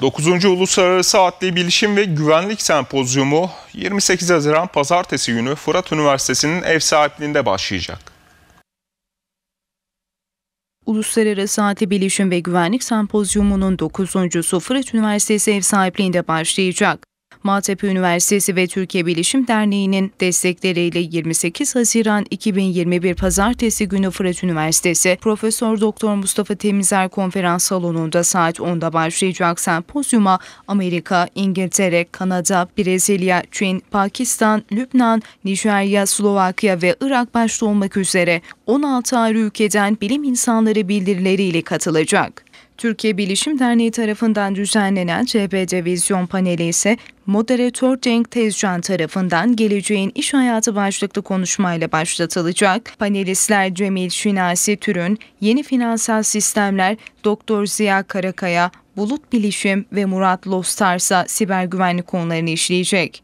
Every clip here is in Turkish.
9. Uluslararası Adli Bilişim ve Güvenlik Sempozyumu 28 Haziran Pazartesi günü Fırat Üniversitesi'nin ev sahipliğinde başlayacak. Uluslararası Adli Bilişim ve Güvenlik Sempozyumu'nun 9.sü Fırat Üniversitesi ev sahipliğinde başlayacak. Maltepe Üniversitesi ve Türkiye Bilişim Derneği'nin destekleriyle 28 Haziran 2021 Pazartesi günü Fırat Üniversitesi Profesör Doktor Mustafa Temizer konferans salonunda saat 10'da başlayacak sempozyuma Amerika, İngiltere, Kanada, Brezilya, Çin, Pakistan, Lübnan, Nijerya, Slovakya ve Irak başta olmak üzere 16 ayrı ülkeden bilim insanları bildirileriyle katılacak. Türkiye Bilişim Derneği tarafından düzenlenen CHP'de vizyon paneli ise moderatör Cenk Tezcan tarafından geleceğin iş hayatı başlıklı konuşmayla başlatılacak. Panelistler Cemil Şinasi Türün, Yeni Finansal Sistemler, Doktor Ziya Karakaya, Bulut Bilişim ve Murat Lostarsa siber güvenlik konularını işleyecek.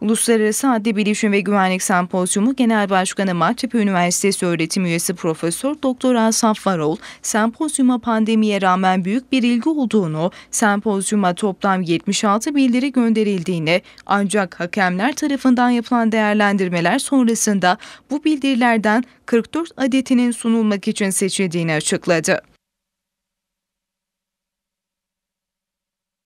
Uluslararası Adli Bilişim ve Güvenlik Sempozyumu Genel Başkanı Maltepe Üniversitesi öğretim üyesi Profesör Doktor Asaf Varol, sempozyuma pandemiye rağmen büyük bir ilgi olduğunu, sempozyuma toplam 76 bildiri gönderildiğini, ancak hakemler tarafından yapılan değerlendirmeler sonrasında bu bildirilerden 44 adetinin sunulmak için seçildiğini açıkladı.